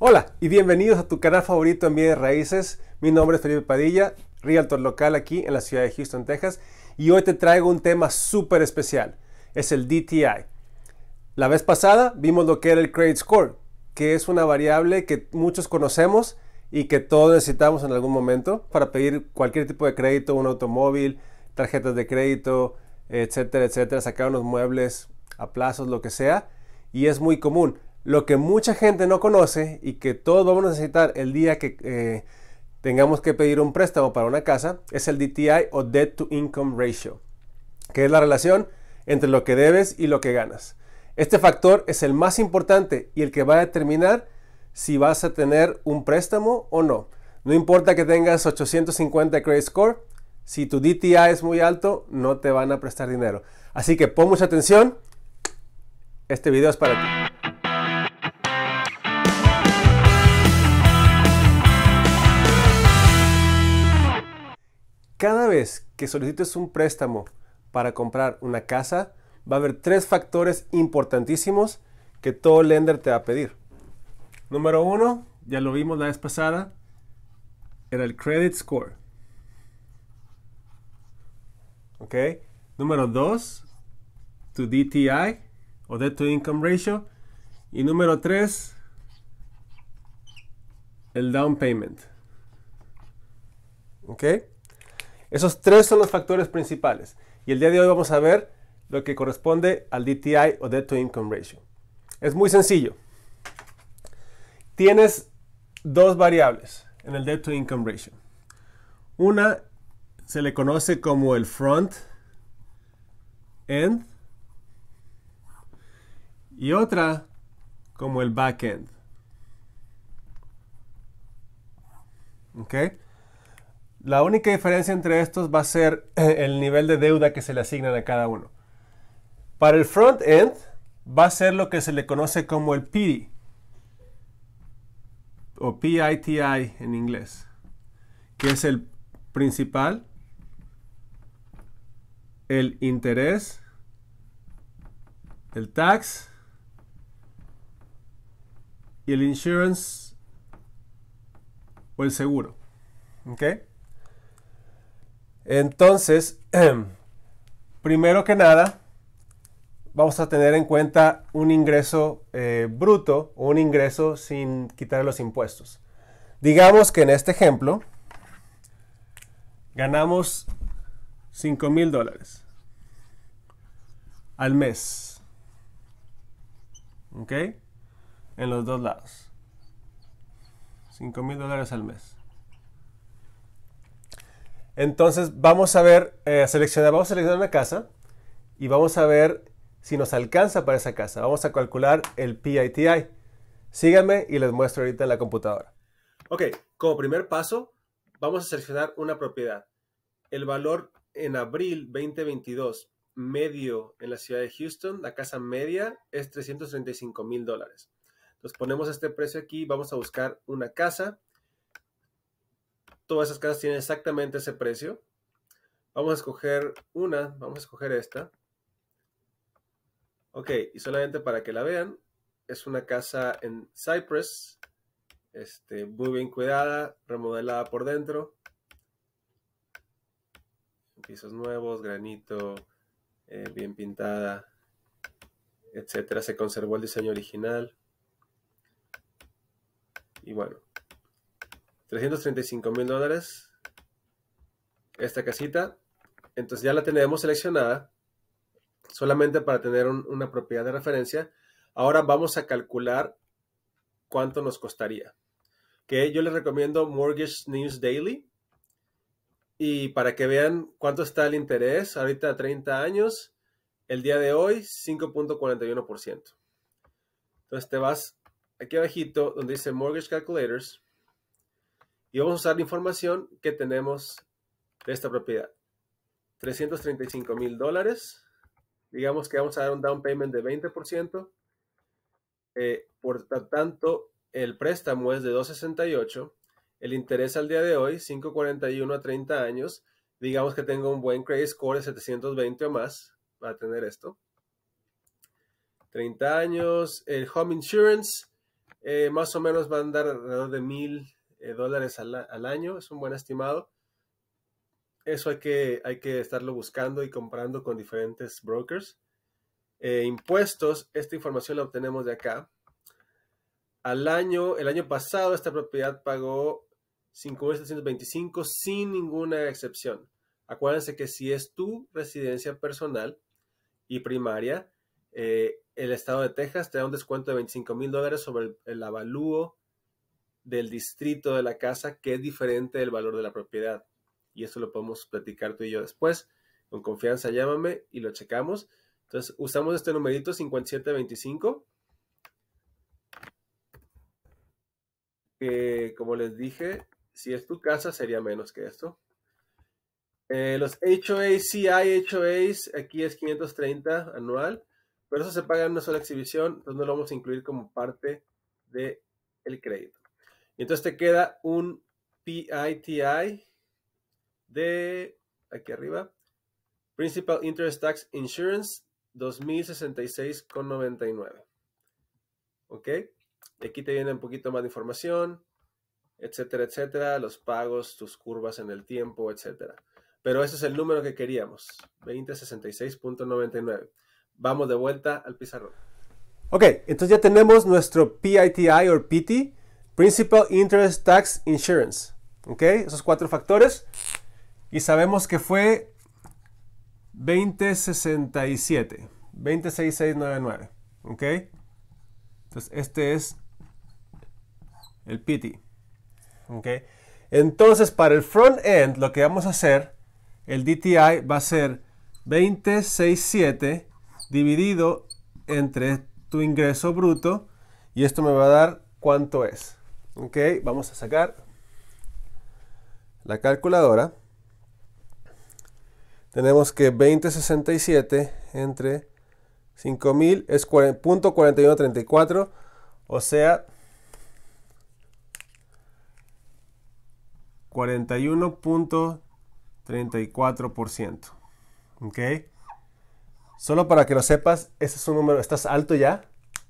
Hola y bienvenidos a tu canal favorito en Bienes Raíces. Mi nombre es Felipe Padilla, Realtor local aquí en la ciudad de Houston, Texas. Y hoy te traigo un tema súper especial. Es el DTI. La vez pasada vimos lo que era el Credit Score, que es una variable que muchos conocemos y que todos necesitamos en algún momento para pedir cualquier tipo de crédito, un automóvil, tarjetas de crédito, etcétera, etcétera, sacar unos muebles a plazos, lo que sea. Y es muy común. Lo que mucha gente no conoce y que todos vamos a necesitar el día que eh, tengamos que pedir un préstamo para una casa es el DTI o Debt to Income Ratio, que es la relación entre lo que debes y lo que ganas. Este factor es el más importante y el que va a determinar si vas a tener un préstamo o no. No importa que tengas 850 credit score, si tu DTI es muy alto, no te van a prestar dinero. Así que pon mucha atención. Este video es para ti. Cada vez que solicites un préstamo para comprar una casa, va a haber tres factores importantísimos que todo lender te va a pedir. Número uno, ya lo vimos la vez pasada, era el credit score. ¿Ok? Número dos, tu DTI o debt to income ratio. Y número tres, el down payment. ¿Ok? Esos tres son los factores principales. Y el día de hoy vamos a ver lo que corresponde al DTI o Debt to Income Ratio. Es muy sencillo. Tienes dos variables en el Debt to Income Ratio. Una se le conoce como el front end y otra como el back end. ¿Okay? La única diferencia entre estos va a ser eh, el nivel de deuda que se le asignan a cada uno. Para el front-end va a ser lo que se le conoce como el PIDI o PITI en inglés, que es el principal, el interés, el tax y el insurance o el seguro. Entonces, primero que nada, vamos a tener en cuenta un ingreso eh, bruto o un ingreso sin quitar los impuestos. Digamos que en este ejemplo ganamos 5 mil dólares al mes. ¿Ok? En los dos lados. 5 mil dólares al mes. Entonces vamos a ver, eh, seleccionar, vamos a seleccionar una casa y vamos a ver si nos alcanza para esa casa. Vamos a calcular el PITI. Síganme y les muestro ahorita en la computadora. Ok, como primer paso, vamos a seleccionar una propiedad. El valor en abril 2022 medio en la ciudad de Houston, la casa media es $335,000 mil dólares. Entonces ponemos este precio aquí, vamos a buscar una casa Todas esas casas tienen exactamente ese precio. Vamos a escoger una, vamos a escoger esta. Ok, y solamente para que la vean, es una casa en Cypress, este, muy bien cuidada, remodelada por dentro. Pisos nuevos, granito, eh, bien pintada, etcétera. Se conservó el diseño original. Y bueno, 335 mil dólares. Esta casita. Entonces ya la tenemos seleccionada solamente para tener una propiedad de referencia. Ahora vamos a calcular cuánto nos costaría. Que yo les recomiendo Mortgage News Daily. Y para que vean cuánto está el interés, ahorita 30 años, el día de hoy 5.41%. Entonces te vas aquí abajito donde dice Mortgage Calculators y vamos a usar la información que tenemos de esta propiedad. 335 mil dólares. Digamos que vamos a dar un down payment de 20%. por eh, tanto, el préstamo es de 268. El interés al día de hoy, 541 a 30 años. Digamos que tengo un buen credit score de 720 o más Va a tener esto. 30 años. El home insurance, eh, más o menos va a andar alrededor de 1000 eh, dólares al, año, es un buen estimado. Eso hay que, hay que estarlo buscando y comprando con diferentes brokers. Eh, impuestos, esta información la obtenemos de acá. Al año, el año pasado, esta propiedad pagó 5.725 sin ninguna excepción. Acuérdense que si es tu residencia personal y primaria, eh, el estado de Texas te da un descuento de $25,000 dólares sobre el, avalúo del distrito de la casa que es diferente del valor de la propiedad. Y eso lo podemos platicar tú y yo después. Con confianza, llámame y lo checamos. Entonces, usamos este numerito 5725. Que, eh, como les dije, si es tu casa, sería menos que esto. Eh, los HOAs, si hay HOAs, aquí es 530 anual, pero eso se paga en una sola exhibición, entonces no lo vamos a incluir como parte del el crédito. Entonces te queda un PITI de aquí arriba, Principal Interest Tax Insurance 2066,99. ¿Ok? aquí te viene un poquito más de información, etcétera, etcétera, los pagos, tus curvas en el tiempo, etcétera. Pero ese es el número que queríamos, 2066.99. Vamos de vuelta al pizarrón. Ok, entonces ya tenemos nuestro PITI o PT Principal Interest Tax Insurance. ¿Ok? Esos cuatro factores. Y sabemos que fue 2067. 206699 ¿Ok? Entonces, este es el PT. ¿Ok? Entonces, para el front end, lo que vamos a hacer, el DTI va a ser 2067 dividido entre tu ingreso bruto. Y esto me va a dar cuánto es. Ok, vamos a sacar la calculadora. Tenemos que 2067 entre 5000 es 0.4134 .4134, o sea 41.34%. ¿Ok? Solo para que lo sepas, ese es un número, estás alto ya.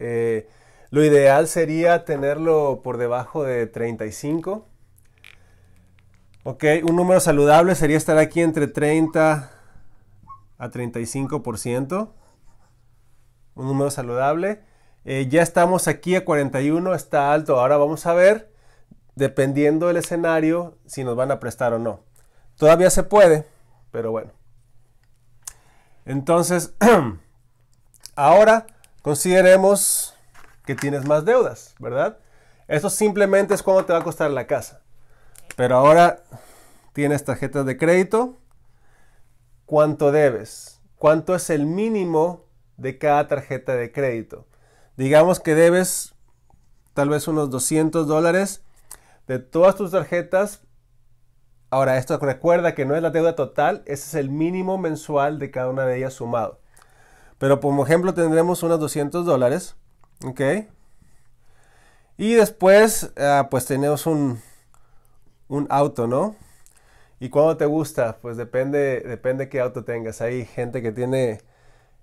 Eh, lo ideal sería tenerlo por debajo de 35. Ok, un número saludable sería estar aquí entre 30 a 35%. Un número saludable. Eh, ya estamos aquí a 41, está alto. Ahora vamos a ver, dependiendo del escenario, si nos van a prestar o no. Todavía se puede, pero bueno. Entonces, ahora consideremos que tienes más deudas, ¿verdad? Eso simplemente es cuando te va a costar la casa. Pero ahora tienes tarjetas de crédito. ¿Cuánto debes? ¿Cuánto es el mínimo de cada tarjeta de crédito? Digamos que debes tal vez unos 200 dólares de todas tus tarjetas. Ahora, esto recuerda que no es la deuda total, ese es el mínimo mensual de cada una de ellas sumado. Pero como ejemplo tendremos unos 200 dólares Ok. Y después, ah, pues tenemos un, un auto, ¿no? ¿Y cuando te gusta? Pues depende, depende qué auto tengas. Hay gente que tiene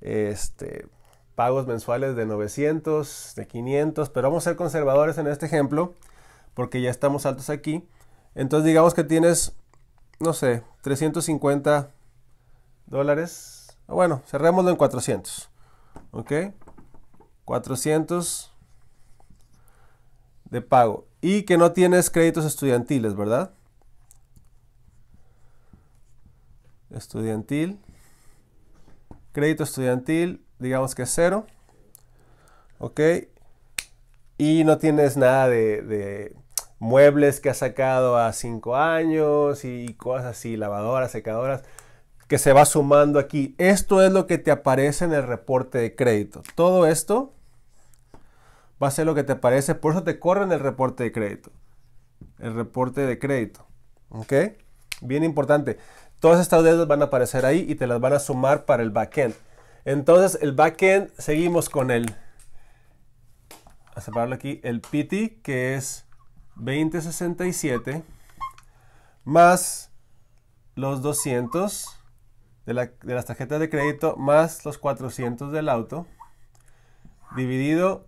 este, pagos mensuales de 900, de 500, pero vamos a ser conservadores en este ejemplo, porque ya estamos altos aquí. Entonces digamos que tienes, no sé, 350 dólares. Bueno, cerrémoslo en 400. ¿Ok? 400 de pago. Y que no tienes créditos estudiantiles, ¿verdad? Estudiantil. Crédito estudiantil, digamos que es cero. Ok. Y no tienes nada de, muebles que has sacado a 5 años y cosas así, lavadoras, secadoras, que se va sumando aquí. Esto es lo que te aparece en el reporte de crédito. Todo esto va a ser lo que te parece, por eso te corren el reporte de crédito. El reporte de crédito. ¿Ok? Bien importante. Todas estas deudas van a aparecer ahí y te las van a sumar para el backend. Entonces, el backend, seguimos con el, a separarlo aquí, el PITI. que es 2067, más los 200 de las tarjetas de crédito, más los 400 del auto, dividido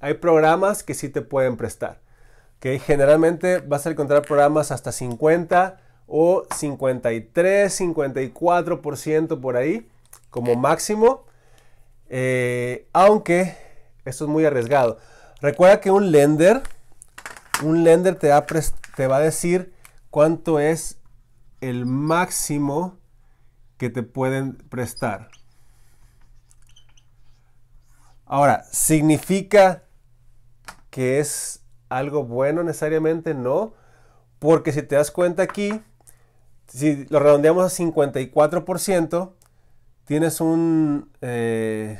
Hay programas que sí te pueden prestar. Que Generalmente vas a encontrar programas hasta 50 o 53, 54% por ahí como máximo. Eh, aunque esto es muy arriesgado. Recuerda que un lender, un lender te, te va a decir cuánto es el máximo que te pueden prestar. Ahora, ¿significa que es algo bueno necesariamente, no, porque si te das cuenta aquí, si lo redondeamos a 54%, tienes un... Eh,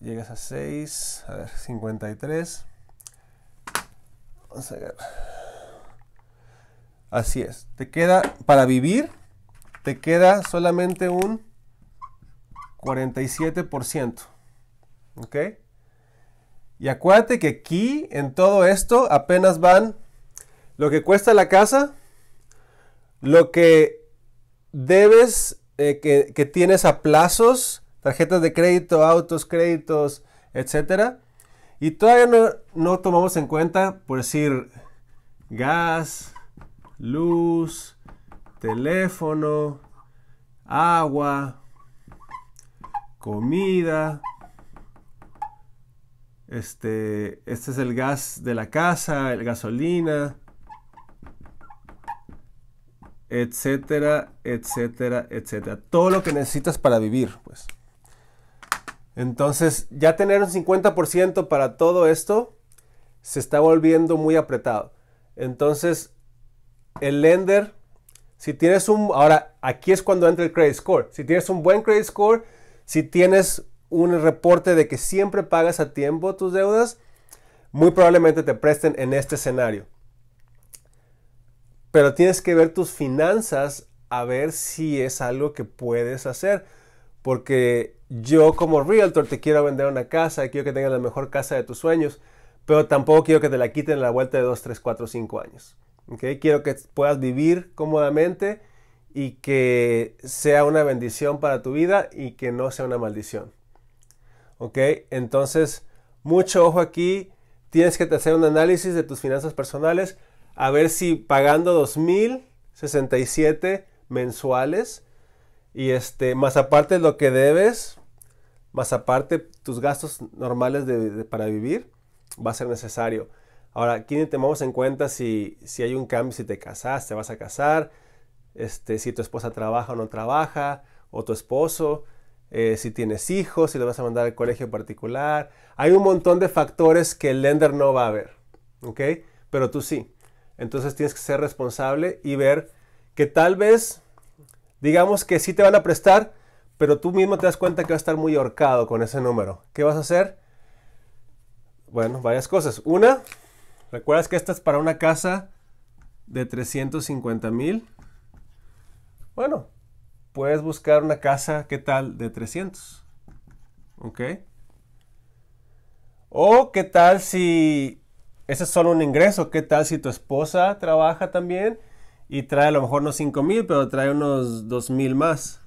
llegas a 6, a ver, 53. Así es, te queda para vivir, te queda solamente un 47%. ¿Ok? Y acuérdate que aquí, en todo esto, apenas van lo que cuesta la casa, lo que debes, eh, que, tienes a plazos, tarjetas de crédito, autos, créditos, etc. Y todavía no tomamos en cuenta, por decir, gas, luz, teléfono, agua, comida, este, este es el gas de la casa, el gasolina, etcétera, etcétera, etcétera. Todo lo que necesitas para vivir, pues. Entonces, ya tener un 50% para todo esto se está volviendo muy apretado. Entonces, el lender, si tienes un... Ahora, aquí es cuando entra el credit score. Si tienes un buen credit score, si tienes un reporte de que siempre pagas a tiempo tus deudas, muy probablemente te presten en este escenario. Pero tienes que ver tus finanzas a ver si es algo que puedes hacer. Porque yo como realtor te quiero vender una casa, quiero que tengas la mejor casa de tus sueños, pero tampoco quiero que te la quiten a la vuelta de 2, 3, 4, 5 años. ¿Okay? Quiero que puedas vivir cómodamente y que sea una bendición para tu vida y que no sea una maldición. ¿Ok? Entonces, mucho ojo aquí. Tienes que hacer un análisis de tus finanzas personales. A ver si pagando 2.067 mensuales. Y este, más aparte lo que debes, más aparte tus gastos normales de, para vivir, va a ser necesario. Ahora, aquí tomamos en cuenta si, si hay un cambio, si te casas, te vas a casar, este, si tu esposa trabaja o no trabaja, o tu esposo. Eh, si tienes hijos, si le vas a mandar al colegio particular. Hay un montón de factores que el lender no va a ver, ¿ok? Pero tú sí. Entonces tienes que ser responsable y ver que tal vez, digamos que sí te van a prestar, pero tú mismo te das cuenta que va a estar muy ahorcado con ese número. ¿Qué vas a hacer? Bueno, varias cosas. Una, recuerdas que esta es para una casa de 350 mil. Bueno, puedes buscar una casa, ¿qué tal? De 300. O qué tal si ese es solo un ingreso, qué tal si tu esposa trabaja también y trae a lo mejor unos $5,000 pero trae unos $2,000 mil más.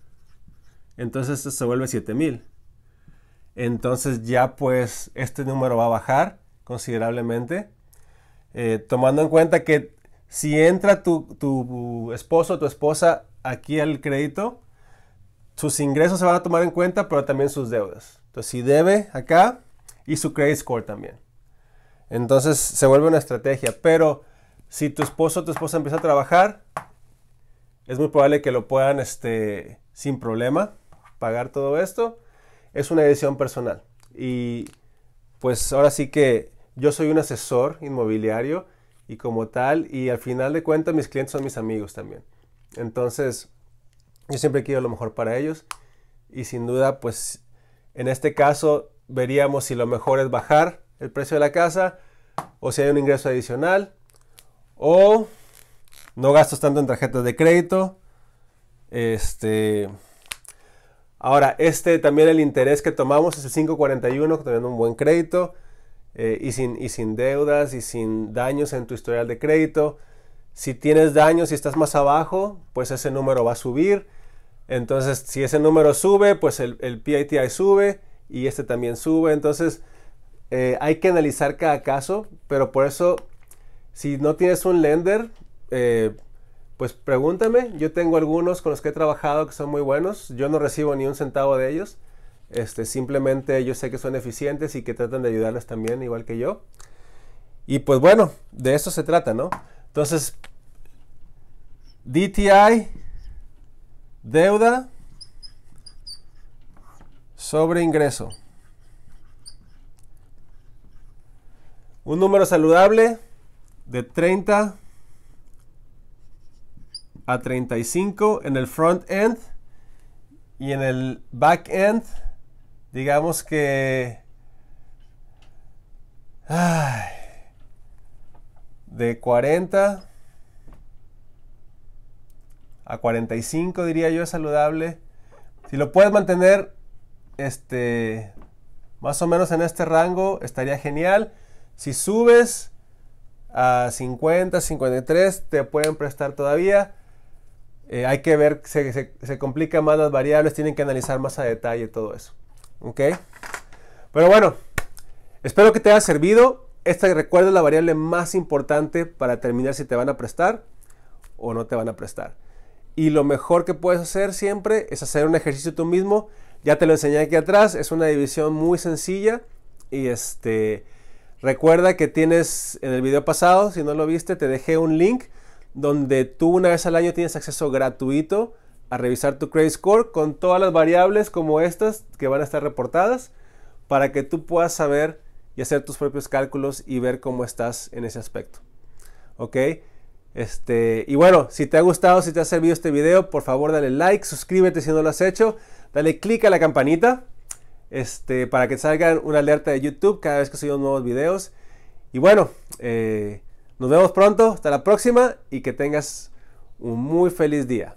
Entonces se vuelve $7,000 Entonces ya pues este número va a bajar considerablemente. Eh, tomando en cuenta que si entra tu, tu esposo o tu esposa aquí al crédito, sus ingresos se van a tomar en cuenta, pero también sus deudas. Entonces, si debe acá y su credit score también. Entonces, se vuelve una estrategia. Pero si tu esposo o tu esposa empieza a trabajar, es muy probable que lo puedan este, sin problema pagar todo esto. Es una decisión personal. Y pues ahora sí que yo soy un asesor inmobiliario y como tal, y al final de cuentas mis clientes son mis amigos también. Entonces, yo siempre quiero lo mejor para ellos y sin duda, pues en este caso veríamos si lo mejor es bajar el precio de la casa o si hay un ingreso adicional o no gastos tanto en tarjetas de crédito. Este, ahora este también el interés que tomamos es el 541, teniendo un buen crédito eh, y sin deudas y sin daños en tu historial de crédito. Si tienes daño, si estás más abajo, pues ese número va a subir. Entonces, si ese número sube, pues el, el PITI sube y este también sube. Entonces, eh, hay que analizar cada caso, pero por eso, si no tienes un lender, eh, pues pregúntame. Yo tengo algunos con los que he trabajado que son muy buenos. Yo no recibo ni un centavo de ellos. Este, simplemente yo sé que son eficientes y que tratan de ayudarles también, igual que yo. Y pues bueno, de eso se trata, ¿no? Entonces, DTI, deuda sobre ingreso. Un número saludable de 30 a 35 en el front end y en el back end digamos que ay, de 40 a 45 diría yo es saludable. Si lo puedes mantener este más o menos en este rango estaría genial. Si subes a 50, 53 te pueden prestar todavía. Eh, hay que ver, se, se, complican más las variables, tienen que analizar más a detalle todo eso. ¿Ok? Pero bueno, espero que te haya servido. Esta, recuerda, la variable más importante para determinar si te van a prestar o no te van a prestar. Y lo mejor que puedes hacer siempre es hacer un ejercicio tú mismo. Ya te lo enseñé aquí atrás, es una división muy sencilla. Y este, recuerda que tienes en el video pasado, si no lo viste, te dejé un link donde tú una vez al año tienes acceso gratuito a revisar tu credit score con todas las variables como estas que van a estar reportadas para que tú puedas saber y hacer tus propios cálculos y ver cómo estás en ese aspecto. ¿Ok? Este, y bueno, si te ha gustado, si te ha servido este video, por favor dale like, suscríbete si no lo has hecho, dale click a la campanita este, para que salga una alerta de YouTube cada vez que subimos nuevos videos. Y bueno, eh, nos vemos pronto, hasta la próxima y que tengas un muy feliz día.